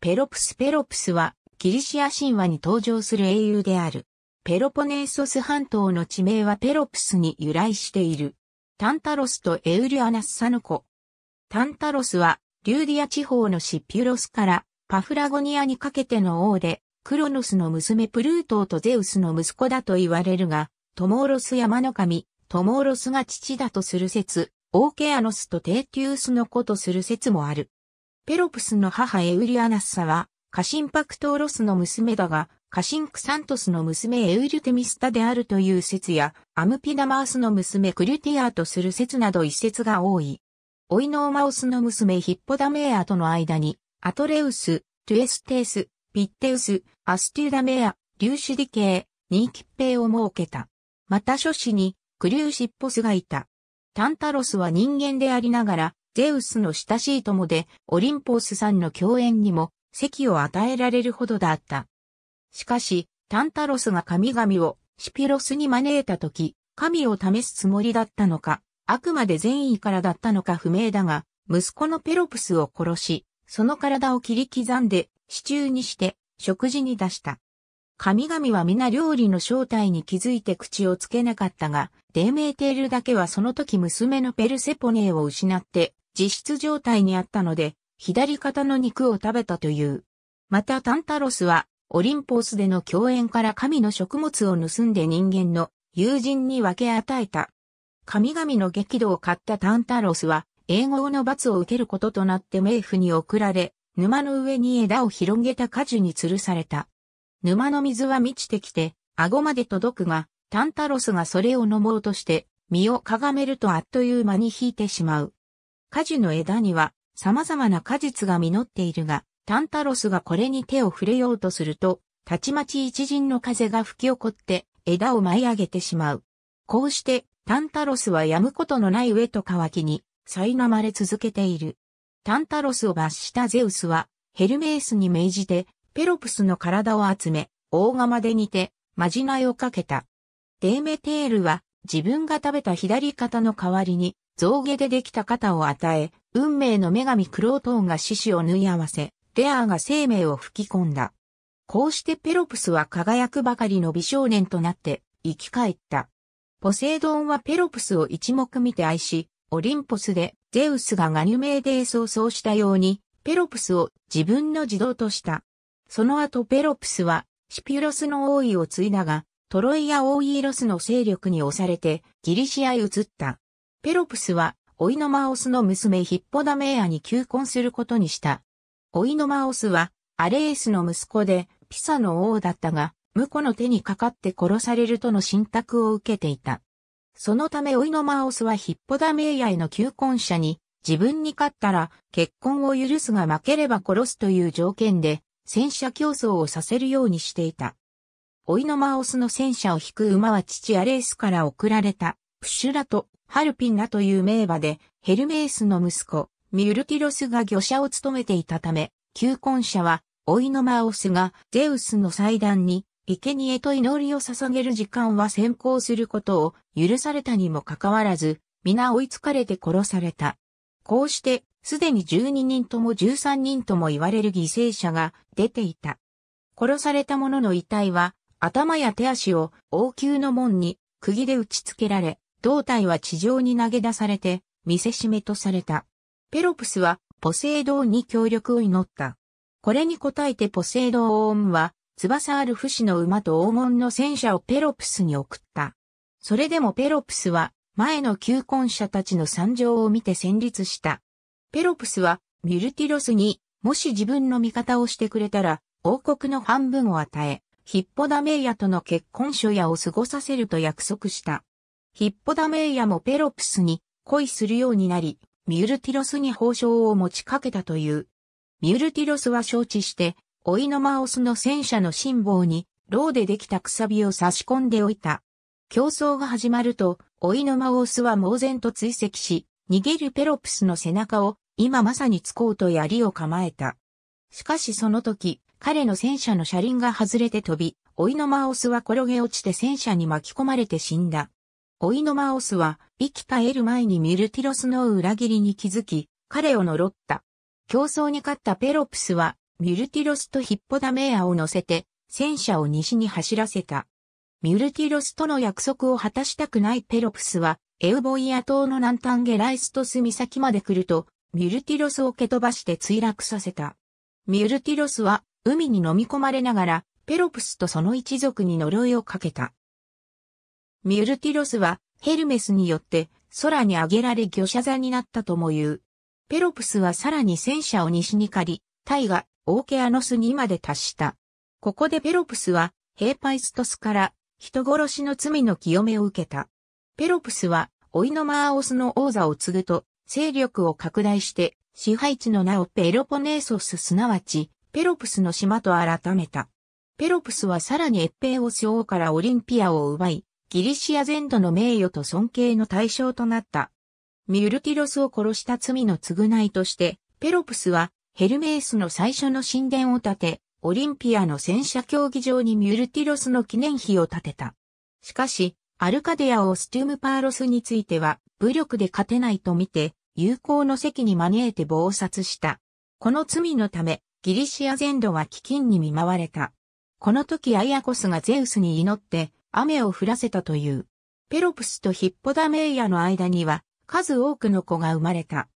ペロプスペロプスはギリシア神話に登場する英雄である。ペロポネーソス半島の地名はペロプスに由来している。タンタロスとエウリアナスサヌコ。タンタロスはリューディア地方のシピュロスからパフラゴニアにかけての王で、クロノスの娘プルートーとゼウスの息子だと言われるが、トモーロス山の神、トモーロスが父だとする説、オーケアノスとテーティウスの子とする説もある。ペロプスの母エウリアナッサは、カシンパクトーロスの娘だが、カシンクサントスの娘エウリュテミスタであるという説や、アムピダマースの娘クリュティアーとする説など一説が多い。オイノーマオスの娘ヒッポダメアとの間に、アトレウス、トゥエステース、ピッテウス、アスティダメア、リューシュディケー、ニーキッペイを設けた。また諸子に、クリューシッポスがいた。タンタロスは人間でありながら、ゼウスの親しい友で、オリンポスさんの共演にも、席を与えられるほどだった。しかし、タンタロスが神々をシピロスに招いたとき、神を試すつもりだったのか、あくまで善意からだったのか不明だが、息子のペロプスを殺し、その体を切り刻んで、支柱にして、食事に出した。神々は皆料理の正体に気づいて口をつけなかったが、デーメーテールだけはその時娘のペルセポネーを失って、実質状態にあったので、左肩の肉を食べたという。またタンタロスは、オリンポースでの共演から神の食物を盗んで人間の友人に分け与えた。神々の激怒を買ったタンタロスは、英語の罰を受けることとなって冥府に送られ、沼の上に枝を広げた果樹に吊るされた。沼の水は満ちてきて、顎まで届くが、タンタロスがそれを飲もうとして、身をかがめるとあっという間に引いてしまう。果樹の枝には様々な果実が実っているが、タンタロスがこれに手を触れようとすると、たちまち一陣の風が吹き起こって枝を舞い上げてしまう。こうしてタンタロスはやむことのない上と乾きに苛まれ続けている。タンタロスを罰したゼウスはヘルメースに命じてペロプスの体を集め、大釜で煮て、まじないをかけた。デーメテールは自分が食べた左肩の代わりに象牙でできた肩を与え、運命の女神クロートーンが獅子を縫い合わせ、レアーが生命を吹き込んだ。こうしてペロプスは輝くばかりの美少年となって生き返った。ポセイドンはペロプスを一目見て愛し、オリンポスでゼウスがガニュメーデースをそうしたように、ペロプスを自分の児童とした。その後ペロプスはシピュロスの王位を継いだが、トロイア王イーロスの勢力に押されてギリシアへ移った。ペロプスは、オイノマオスの娘ヒッポダメーアに求婚することにした。オイノマオスは、アレースの息子で、ピサの王だったが、婿の手にかかって殺されるとの信託を受けていた。そのためオイノマオスはヒッポダメーアへの求婚者に、自分に勝ったら結婚を許すが負ければ殺すという条件で、戦車競争をさせるようにしていた。オイノマオスの戦車を引く馬は父アレースから送られた、プシュラとハルピンナという名馬で、ヘルメースの息子、ミュルティロスが御者を務めていたため、求婚者は、オイノマオスがゼウスの祭壇に、生贄と祈りを捧げる時間は先行することを許されたにもかかわらず、皆追いつかれて殺された。こうして、すでに12人とも13人とも言われる犠牲者が出ていた。殺された者の遺体は、頭や手足を王宮の門に釘で打ち付けられ、胴体は地上に投げ出されて、見せしめとされた。ペロプスは、ポセイドーンに協力を祈った。これに応えてポセイドーンは、翼ある不死の馬と黄金の戦車をペロプスに送った。それでもペロプスは、前の求婚者たちの惨状を見て戦慄した。ペロプスは、ミルティロスに、もし自分の味方をしてくれたら、王国の半分を与え、ヒッポダメイヤとの結婚書やを過ごさせると約束した。ヒッポダメイヤもペロプスに恋するようになり、ミュルティロスに報奨を持ちかけたという。ミュルティロスは承知して、オイノマオスの戦車の辛抱に、ローでできたくさびを差し込んでおいた。競争が始まると、オイノマオスは猛然と追跡し、逃げるペロプスの背中を、今まさに突こうと槍を構えた。しかしその時、彼の戦車の車輪が外れて飛び、オイノマオスは転げ落ちて戦車に巻き込まれて死んだ。オイノマオスは生き返る前にミルティロスの裏切りに気づき、彼を呪った。競争に勝ったペロプスは、ミルティロスとヒッポダメアを乗せて、戦車を西に走らせた。ミルティロスとの約束を果たしたくないペロプスは、エウボイア島の南端ゲライストス岬まで来ると、ミルティロスを蹴飛ばして墜落させた。ミルティロスは、海に飲み込まれながら、ペロプスとその一族に呪いをかけた。ミュルティロスはヘルメスによって空に上げられ魚社座になったとも言う。ペロプスはさらに戦車を西に借り、タイガ、オーケアノスにまで達した。ここでペロプスはヘーパイストスから人殺しの罪の清めを受けた。ペロプスはオイノマーオスの王座を継ぐと勢力を拡大して支配地の名をペロポネーソスすなわちペロプスの島と改めた。ペロプスはさらに越平を将王からオリンピアを奪い、ギリシア全土の名誉と尊敬の対象となった。ミュルティロスを殺した罪の償いとして、ペロプスはヘルメースの最初の神殿を建て、オリンピアの戦車競技場にミュルティロスの記念碑を建てた。しかし、アルカデアをスティームパーロスについては、武力で勝てないと見て、友好の席に招いて謀殺した。この罪のため、ギリシア全土は飢饉に見舞われた。この時アイアコスがゼウスに祈って、雨を降らせたという。ペロプスとヒッポダメイヤの間には数多くの子が生まれた。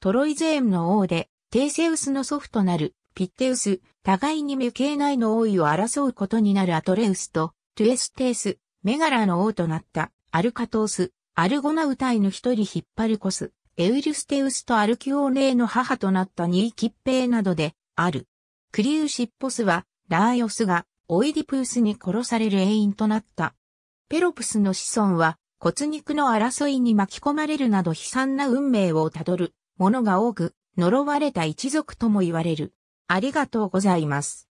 トロイゼームの王で、テイセウスの祖父となるピッテウス、互いに無形内の王位を争うことになるアトレウスと、トゥエステース、メガラの王となったアルカトース、アルゴナウタイの一人ヒッパルコス、エウルステウスとアルキオーネーの母となったニーキッペイなどである。クリウシッポスは、ラーヨスがオイディプースに殺される永遠となった。ペロプスの子孫は骨肉の争いに巻き込まれるなど悲惨な運命をたどる者が多く、呪われた一族とも言われる。ありがとうございます。